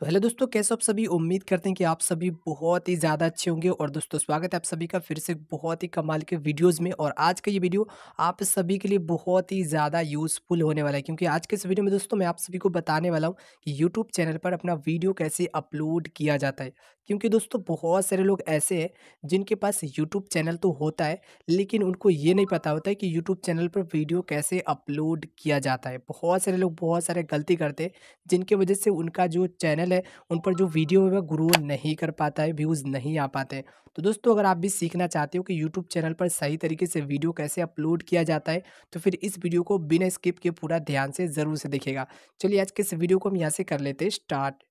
तो हेलो दोस्तों कैसे आप सभी उम्मीद करते हैं कि आप सभी बहुत ही ज़्यादा अच्छे होंगे और दोस्तों स्वागत है आप सभी का फिर से बहुत ही कमाल के वीडियोस में और आज का ये वीडियो आप सभी के लिए बहुत ही ज़्यादा यूज़फुल होने वाला है क्योंकि आज के इस वीडियो में दोस्तों मैं आप सभी को बताने वाला हूँ कि यूट्यूब चैनल पर अपना वीडियो कैसे अपलोड किया जाता है क्योंकि दोस्तों बहुत सारे लोग ऐसे हैं जिनके पास यूट्यूब चैनल तो होता है लेकिन उनको ये नहीं पता होता है कि यूट्यूब चैनल पर वीडियो कैसे अपलोड किया जाता है बहुत सारे लोग बहुत सारे गलती करते हैं जिनके वजह से उनका जो चैनल चैनल है उन पर जो वीडियो है वह ग्रो नहीं कर पाता है व्यूज़ नहीं आ पाते हैं तो दोस्तों अगर आप भी सीखना चाहते हो कि यूट्यूब चैनल पर सही तरीके से वीडियो कैसे अपलोड किया जाता है तो फिर इस वीडियो को बिना स्किप के पूरा ध्यान से ज़रूर से देखेगा चलिए आज के इस वीडियो को हम यहाँ से कर लेते हैं स्टार्ट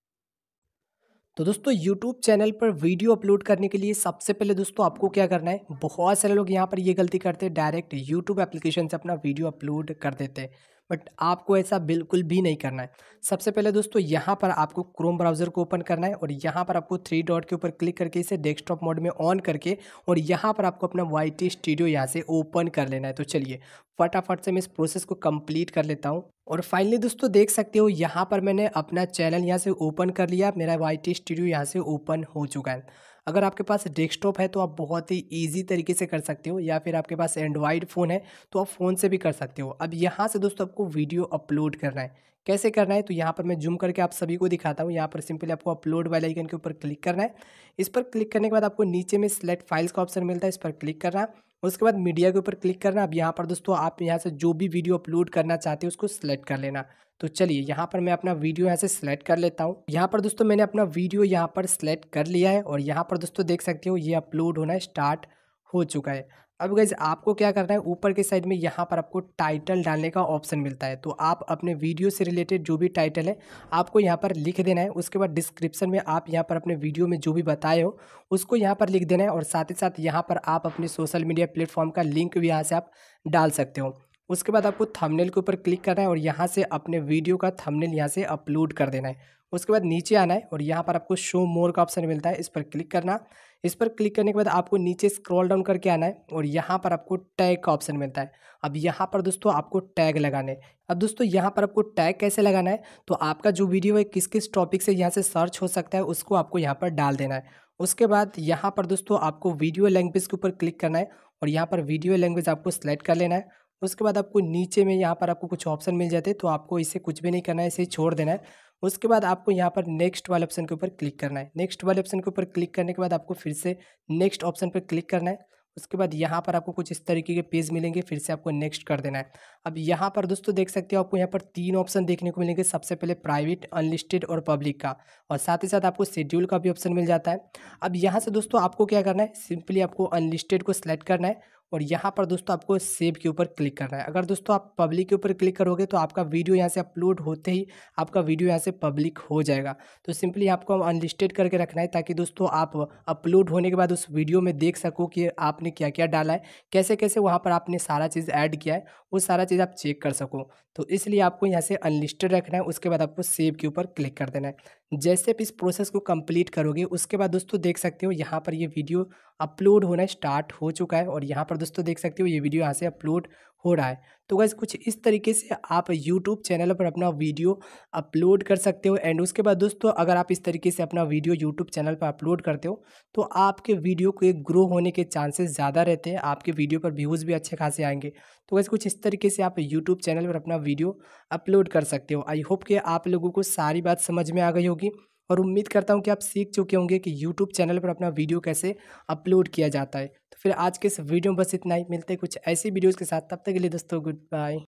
तो दोस्तों YouTube चैनल पर वीडियो अपलोड करने के लिए सबसे पहले दोस्तों आपको क्या करना है बहुत सारे लोग यहाँ पर ये गलती करते हैं डायरेक्ट YouTube एप्लीकेशन से अपना वीडियो अपलोड कर देते हैं बट आपको ऐसा बिल्कुल भी नहीं करना है सबसे पहले दोस्तों यहाँ पर आपको क्रोम ब्राउज़र को ओपन करना है और यहाँ पर आपको थ्री डॉट के ऊपर क्लिक करके इसे डेस्कटॉप मोड में ऑन करके और यहाँ पर आपको अपना वाई टी स्टूडियो यहाँ से ओपन कर लेना है तो चलिए फटाफट से मैं इस प्रोसेस को कंप्लीट कर लेता हूँ और फाइनली दोस्तों देख सकते हो यहाँ पर मैंने अपना चैनल यहाँ से ओपन कर लिया मेरा वाई टी स्टूडियो यहाँ से ओपन हो चुका है अगर आपके पास डेस्कटॉप है तो आप बहुत ही ईजी तरीके से कर सकते हो या फिर आपके पास एंड्रॉयड फ़ोन है तो आप फ़ोन से भी कर सकते हो अब यहाँ से दोस्तों आपको वीडियो अपलोड करना है कैसे करना है तो यहाँ पर मैं जूम करके आप सभी को दिखाता हूँ यहाँ पर सिंपली आपको अपलोड वाले आइकन के ऊपर क्लिक करना है इस पर क्लिक करने के बाद आपको नीचे में सिलेक्ट फाइल्स का ऑप्शन मिलता है इस पर क्लिक करना है उसके बाद मीडिया के ऊपर क्लिक करना अब यहाँ पर दोस्तों आप यहाँ से जो भी वीडियो अपलोड करना चाहते हो उसको सिलेक्ट कर लेना तो चलिए यहाँ पर मैं अपना वीडियो यहाँ से सिलेक्ट कर लेता हूँ यहाँ पर दोस्तों मैंने अपना वीडियो यहाँ पर सिलेक्ट कर लिया है और यहाँ पर दोस्तों देख सकते हो ये अपलोड होना स्टार्ट हो चुका है अब गैज़ आपको क्या करना है ऊपर के साइड में यहाँ पर आपको टाइटल डालने का ऑप्शन मिलता है तो आप अपने वीडियो से रिलेटेड जो भी टाइटल है आपको यहाँ पर लिख देना है उसके बाद डिस्क्रिप्शन में आप यहाँ पर अपने वीडियो में जो भी बताए हो उसको यहाँ पर लिख देना है और साथ ही साथ यहाँ पर आप अपने सोशल मीडिया प्लेटफॉर्म का लिंक भी यहाँ से आप डाल सकते हो उसके बाद आपको थंबनेल के ऊपर क्लिक करना है और यहाँ से अपने वीडियो का थंबनेल यहाँ से अपलोड कर देना है उसके बाद नीचे आना है और यहाँ पर आपको शो मोर का ऑप्शन मिलता है इस पर क्लिक करना इस पर क्लिक करने के बाद आपको नीचे स्क्रॉल डाउन करके आना है और यहाँ पर आपको टैग का ऑप्शन मिलता है अब यहाँ पर दोस्तों आपको टैग लगाने अब दोस्तों यहाँ पर आपको टैग कैसे लगाना है तो आपका जो वीडियो है किस किस टॉपिक से यहाँ से सर्च हो सकता है उसको आपको यहाँ पर डाल देना है उसके बाद यहाँ पर दोस्तों आपको वीडियो लैंग्वेज के ऊपर क्लिक करना है और यहाँ पर वीडियो लैंग्वेज आपको सेलेक्ट कर लेना है उसके बाद आपको नीचे में यहाँ पर आपको कुछ ऑप्शन मिल जाते हैं तो आपको इसे कुछ भी नहीं करना है इसे छोड़ देना है उसके बाद आपको यहाँ पर नेक्स्ट वाले ऑप्शन के ऊपर क्लिक करना है नेक्स्ट वाले ऑप्शन के ऊपर क्लिक करने के बाद आपको फिर से नेक्स्ट ऑप्शन पर क्लिक करना है उसके बाद यहाँ पर आपको कुछ इस तरीके के पेज मिलेंगे फिर से आपको नेक्स्ट कर देना है अब यहाँ पर दोस्तों देख सकते हो आपको यहाँ पर तीन ऑप्शन देखने को मिलेंगे सबसे पहले प्राइवेट अनलिस्टेड और पब्लिक का और साथ ही साथ आपको शेड्यूल का भी ऑप्शन मिल जाता है अब यहाँ से दोस्तों आपको क्या करना है सिंपली आपको अनलिस्टेड को सिलेक्ट करना है और यहाँ पर दोस्तों आपको सेव के ऊपर क्लिक करना है अगर दोस्तों आप पब्लिक के ऊपर क्लिक करोगे तो आपका वीडियो यहाँ से अपलोड होते ही आपका वीडियो यहाँ से पब्लिक हो जाएगा तो सिंपली आपको अनलिस्टेड करके रखना है ताकि दोस्तों आप अपलोड होने के बाद उस वीडियो में देख सको कि आपने क्या क्या डाला है कैसे कैसे वहाँ पर आपने सारा चीज़ ऐड किया है वो सारा चीज़ आप चेक कर सको तो इसलिए आपको यहाँ से अनलिस्टेड रखना है उसके बाद आपको सेव के ऊपर क्लिक कर देना है जैसे आप इस प्रोसेस को कंप्लीट करोगे उसके बाद दोस्तों देख सकते हो यहाँ पर ये वीडियो अपलोड होना स्टार्ट हो चुका है और यहाँ पर दोस्तों देख सकते हो ये वीडियो यहाँ से अपलोड हो रहा है तो गैस कुछ इस तरीके से आप यूट्यूब चैनल पर अपना वीडियो अपलोड कर सकते हो एंड उसके बाद दोस्तों अगर आप इस तरीके से अपना वीडियो यूट्यूब चैनल पर अपलोड करते हो तो आपके वीडियो के ग्रो होने के चांसेस ज़्यादा रहते हैं आपके वीडियो पर व्यूज़ भी अच्छे खासे आएंगे तो वैसे कुछ इस तरीके से आप यूट्यूब चैनल पर अपना वीडियो अपलोड कर सकते हो आई होप कि आप लोगों को सारी बात समझ में आ गई होगी और उम्मीद करता हूँ कि आप सीख चुके होंगे कि यूट्यूब चैनल पर अपना वीडियो कैसे अपलोड किया जाता है तो फिर आज के इस वीडियो में बस इतना ही मिलते हैं कुछ ऐसी वीडियोज़ के साथ तब तक के लिए दोस्तों गुड बाय